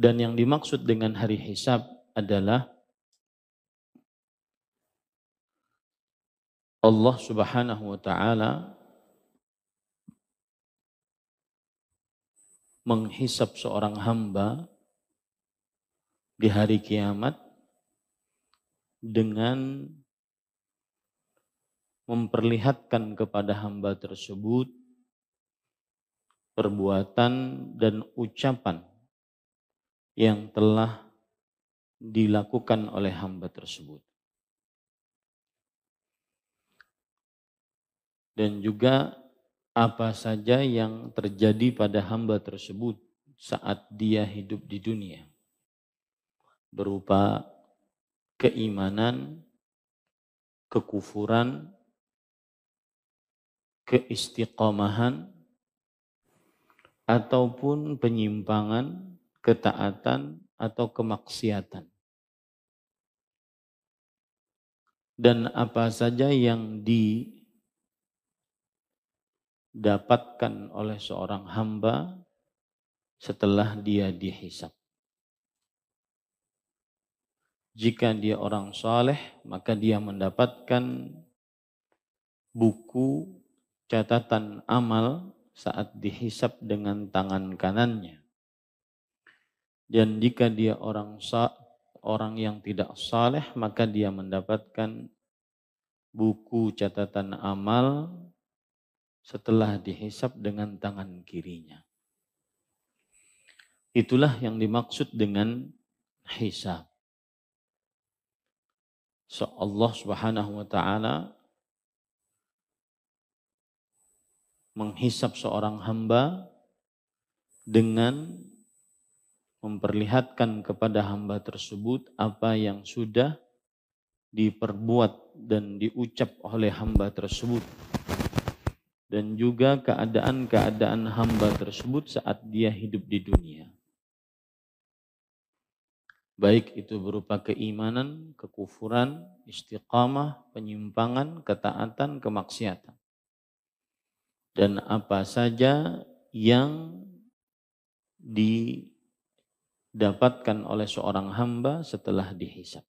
Dan yang dimaksud dengan hari hisab adalah Allah Subhanahu wa taala menghisap seorang hamba di hari kiamat dengan memperlihatkan kepada hamba tersebut perbuatan dan ucapan yang telah dilakukan oleh hamba tersebut. Dan juga apa saja yang terjadi pada hamba tersebut saat dia hidup di dunia. Berupa keimanan, kekufuran, keistiqomahan, ataupun penyimpangan ketaatan atau kemaksiatan. Dan apa saja yang didapatkan oleh seorang hamba setelah dia dihisap. Jika dia orang soleh, maka dia mendapatkan buku catatan amal saat dihisap dengan tangan kanannya dan jika dia orang sa orang yang tidak saleh maka dia mendapatkan buku catatan amal setelah dihisap dengan tangan kirinya. Itulah yang dimaksud dengan hisab. So Allah Subhanahu wa taala menghisap seorang hamba dengan memperlihatkan kepada hamba tersebut apa yang sudah diperbuat dan diucap oleh hamba tersebut dan juga keadaan-keadaan hamba tersebut saat dia hidup di dunia baik itu berupa keimanan, kekufuran, istiqamah, penyimpangan, ketaatan, kemaksiatan. Dan apa saja yang di dapatkan oleh seorang hamba setelah dihisap.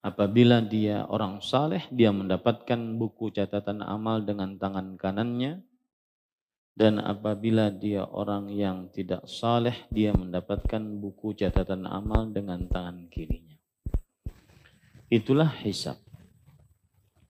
Apabila dia orang saleh, dia mendapatkan buku catatan amal dengan tangan kanannya. Dan apabila dia orang yang tidak saleh, dia mendapatkan buku catatan amal dengan tangan kirinya. Itulah hisab.